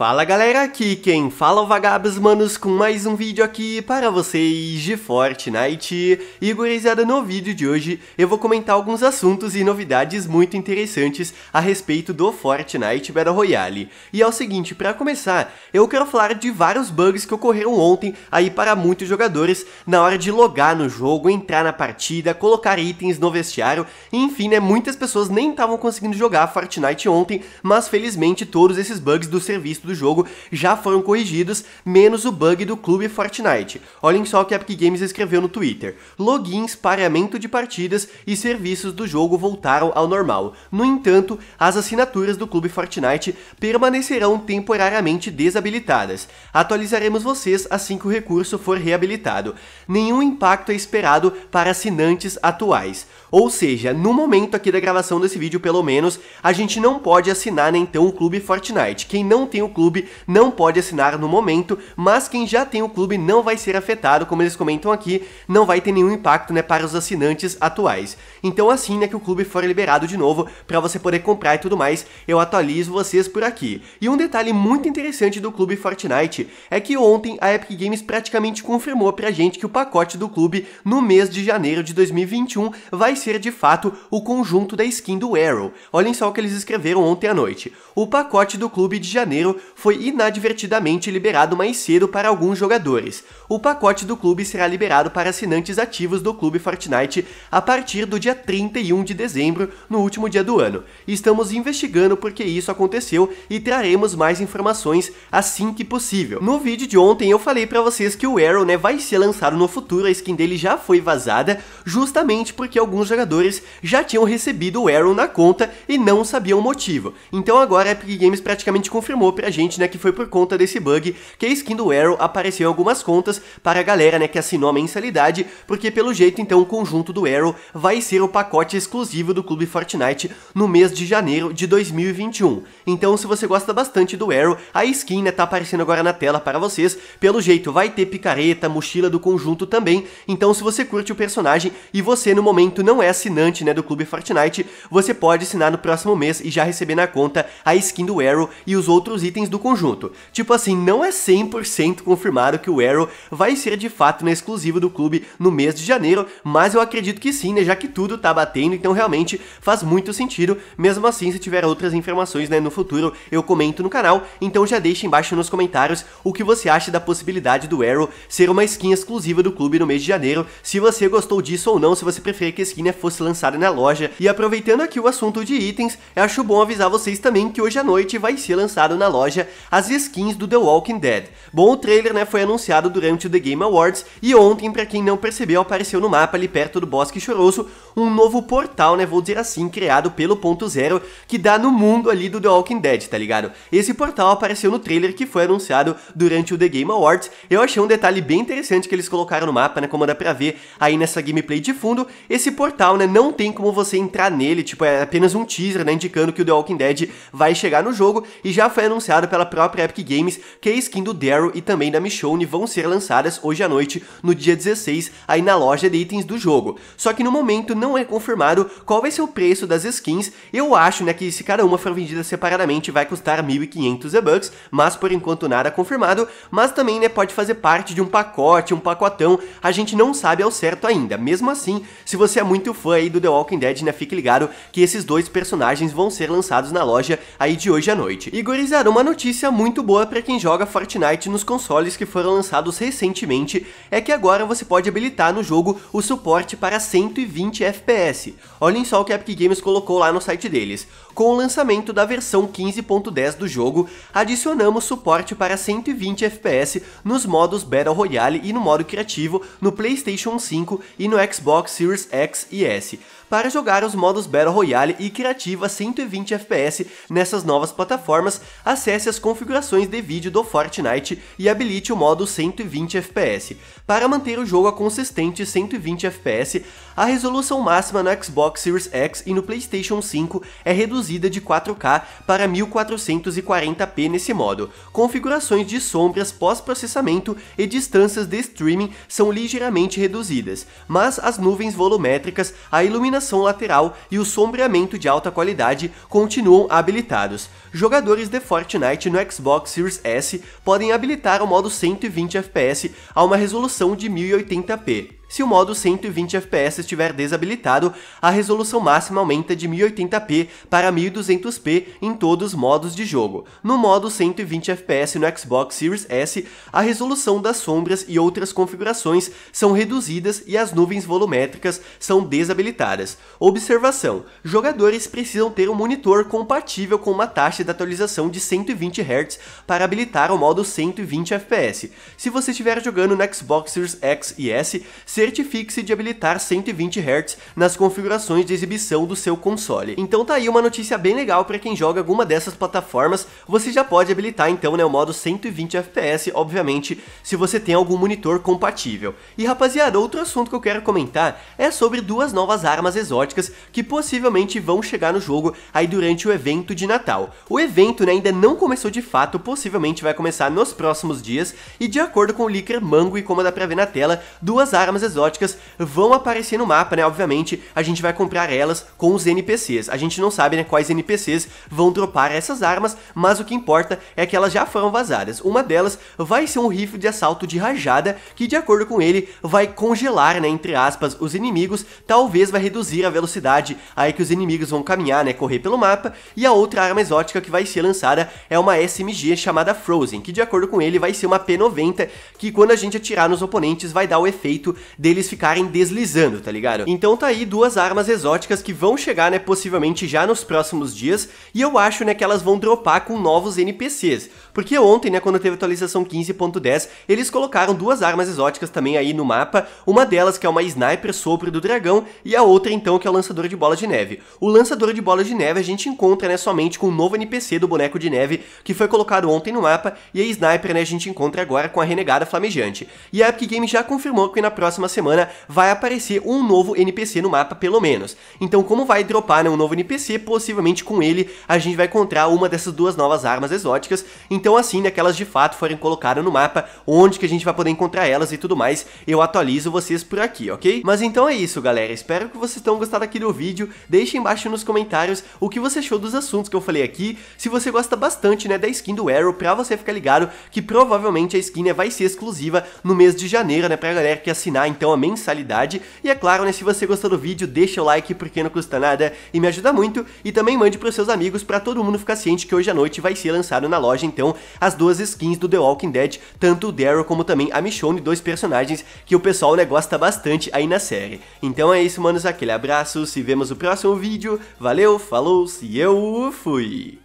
Fala galera, aqui quem fala é o Vagabos Manos com mais um vídeo aqui para vocês de Fortnite E gurizada, no vídeo de hoje eu vou comentar alguns assuntos e novidades muito interessantes a respeito do Fortnite Battle Royale E é o seguinte, para começar, eu quero falar de vários bugs que ocorreram ontem aí para muitos jogadores Na hora de logar no jogo, entrar na partida, colocar itens no vestiário Enfim, né, muitas pessoas nem estavam conseguindo jogar Fortnite ontem Mas felizmente todos esses bugs do serviço do jogo já foram corrigidos, menos o bug do clube Fortnite. Olhem só o que a Epic Games escreveu no Twitter. Logins, pareamento de partidas e serviços do jogo voltaram ao normal. No entanto, as assinaturas do clube Fortnite permanecerão temporariamente desabilitadas. Atualizaremos vocês assim que o recurso for reabilitado. Nenhum impacto é esperado para assinantes atuais. Ou seja, no momento aqui da gravação desse vídeo, pelo menos, a gente não pode assinar nem então o clube Fortnite. Quem não tem o clube clube não pode assinar no momento, mas quem já tem o clube não vai ser afetado, como eles comentam aqui, não vai ter nenhum impacto né, para os assinantes atuais. Então assim né, que o clube for liberado de novo para você poder comprar e tudo mais, eu atualizo vocês por aqui. E um detalhe muito interessante do clube Fortnite é que ontem a Epic Games praticamente confirmou pra gente que o pacote do clube no mês de janeiro de 2021 vai ser de fato o conjunto da skin do Arrow. Olhem só o que eles escreveram ontem à noite. O pacote do clube de janeiro foi inadvertidamente liberado mais cedo para alguns jogadores. O pacote do clube será liberado para assinantes ativos do clube Fortnite a partir do dia 31 de dezembro, no último dia do ano. Estamos investigando por que isso aconteceu e traremos mais informações assim que possível. No vídeo de ontem eu falei para vocês que o Arrow né, vai ser lançado no futuro, a skin dele já foi vazada, justamente porque alguns jogadores já tinham recebido o Arrow na conta e não sabiam o motivo. Então agora a Epic Games praticamente confirmou pra gente, né, que foi por conta desse bug que a skin do Arrow apareceu em algumas contas para a galera, né, que assinou a mensalidade, porque pelo jeito, então, o conjunto do Arrow vai ser o pacote exclusivo do Clube Fortnite no mês de janeiro de 2021. Então, se você gosta bastante do Arrow, a skin, né, tá aparecendo agora na tela para vocês. Pelo jeito, vai ter picareta, mochila do conjunto também. Então, se você curte o personagem e você, no momento, não é assinante, né, do Clube Fortnite, você pode assinar no próximo mês e já receber na conta a skin do Arrow e os outros itens itens do conjunto. Tipo assim, não é 100% confirmado que o Arrow vai ser de fato na exclusiva do clube no mês de janeiro, mas eu acredito que sim, né, já que tudo tá batendo, então realmente faz muito sentido. Mesmo assim, se tiver outras informações, né, no futuro eu comento no canal, então já deixa embaixo nos comentários o que você acha da possibilidade do Arrow ser uma skin exclusiva do clube no mês de janeiro, se você gostou disso ou não, se você preferir que a skin né, fosse lançada na loja. E aproveitando aqui o assunto de itens, eu acho bom avisar vocês também que hoje à noite vai ser lançado na loja loja as skins do The Walking Dead. Bom, o trailer né, foi anunciado durante o The Game Awards e ontem, para quem não percebeu, apareceu no mapa ali perto do Bosque Choroso um novo portal, né, vou dizer assim, criado pelo Ponto Zero, que dá no mundo ali do The Walking Dead, tá ligado? Esse portal apareceu no trailer que foi anunciado durante o The Game Awards. Eu achei um detalhe bem interessante que eles colocaram no mapa, né, como dá pra ver aí nessa gameplay de fundo. Esse portal, né, não tem como você entrar nele, tipo, é apenas um teaser, né, indicando que o The Walking Dead vai chegar no jogo e já foi anunciado anunciado pela própria Epic Games que a skin do Daryl e também da Michonne vão ser lançadas hoje à noite, no dia 16, aí na loja de itens do jogo. Só que no momento não é confirmado qual vai ser o preço das skins, eu acho né, que se cada uma for vendida separadamente vai custar 1.500 e-bucks, mas por enquanto nada confirmado, mas também né, pode fazer parte de um pacote, um pacotão, a gente não sabe ao certo ainda. Mesmo assim, se você é muito fã aí do The Walking Dead, né, fique ligado que esses dois personagens vão ser lançados na loja aí de hoje à noite. E gurizada, uma notícia muito boa para quem joga Fortnite nos consoles que foram lançados recentemente é que agora você pode habilitar no jogo o suporte para 120 FPS. Olhem só o que a Epic Games colocou lá no site deles. Com o lançamento da versão 15.10 do jogo, adicionamos suporte para 120 FPS nos modos Battle Royale e no modo criativo no PlayStation 5 e no Xbox Series X e S para jogar os modos Battle Royale e criativa 120 FPS nessas novas plataformas, acesse as configurações de vídeo do Fortnite e habilite o modo 120 FPS. Para manter o jogo a consistente 120 FPS, a resolução máxima no Xbox Series X e no PlayStation 5 é reduzida de 4K para 1440p nesse modo. Configurações de sombras, pós-processamento e distâncias de streaming são ligeiramente reduzidas, mas as nuvens volumétricas, a iluminação iluminação lateral e o sombreamento de alta qualidade continuam habilitados, jogadores de Fortnite no Xbox Series S podem habilitar o modo 120 FPS a uma resolução de 1080p. Se o modo 120 FPS estiver desabilitado, a resolução máxima aumenta de 1080p para 1200p em todos os modos de jogo. No modo 120 FPS no Xbox Series S, a resolução das sombras e outras configurações são reduzidas e as nuvens volumétricas são desabilitadas. Observação: jogadores precisam ter um monitor compatível com uma taxa taxa da atualização de 120 Hz para habilitar o modo 120 FPS. Se você estiver jogando no Xbox Series X e S, certifique-se de habilitar 120 Hz nas configurações de exibição do seu console. Então tá aí uma notícia bem legal para quem joga alguma dessas plataformas, você já pode habilitar então né, o modo 120 FPS, obviamente, se você tem algum monitor compatível. E rapaziada, outro assunto que eu quero comentar é sobre duas novas armas exóticas que possivelmente vão chegar no jogo aí durante o evento de Natal. O evento né, ainda não começou de fato, possivelmente vai começar nos próximos dias, e de acordo com o Licker Mango e como dá pra ver na tela, duas armas exóticas vão aparecer no mapa, né? Obviamente, a gente vai comprar elas com os NPCs. A gente não sabe né, quais NPCs vão dropar essas armas, mas o que importa é que elas já foram vazadas. Uma delas vai ser um rifle de assalto de rajada, que de acordo com ele, vai congelar, né, entre aspas, os inimigos, talvez vai reduzir a velocidade aí que os inimigos vão caminhar, né, correr pelo mapa, e a outra arma exótica que vai ser lançada é uma SMG chamada Frozen, que de acordo com ele vai ser uma P90, que quando a gente atirar nos oponentes vai dar o efeito deles ficarem deslizando, tá ligado? Então tá aí duas armas exóticas que vão chegar, né, possivelmente já nos próximos dias, e eu acho, né, que elas vão dropar com novos NPCs, porque ontem, né, quando teve a atualização 15.10, eles colocaram duas armas exóticas também aí no mapa, uma delas que é uma sniper sopro do dragão, e a outra então que é o lançador de bola de neve. O lançador de bola de neve a gente encontra, né, somente com um novo NPC NPC do boneco de neve que foi colocado ontem no mapa e a Sniper né, a gente encontra agora com a Renegada Flamejante. E a Epic Games já confirmou que na próxima semana vai aparecer um novo NPC no mapa pelo menos. Então como vai dropar né, um novo NPC, possivelmente com ele a gente vai encontrar uma dessas duas novas armas exóticas, então assim né, que elas de fato forem colocadas no mapa, onde que a gente vai poder encontrar elas e tudo mais, eu atualizo vocês por aqui, ok? Mas então é isso galera, espero que vocês tenham gostado aqui do vídeo, deixem embaixo nos comentários o que você achou dos assuntos que eu falei aqui, se você gosta bastante né, da skin do Arrow, pra você ficar ligado que provavelmente a skin né, vai ser exclusiva no mês de janeiro, né, pra galera que assinar então a mensalidade. E é claro, né, se você gostou do vídeo, deixa o like porque não custa nada e me ajuda muito. E também mande pros seus amigos pra todo mundo ficar ciente que hoje à noite vai ser lançado na loja então as duas skins do The Walking Dead, tanto o Daryl como também a Michonne, dois personagens que o pessoal né, gosta bastante aí na série. Então é isso, manos, aquele abraço, se vemos no próximo vídeo, valeu, falou, se eu fui!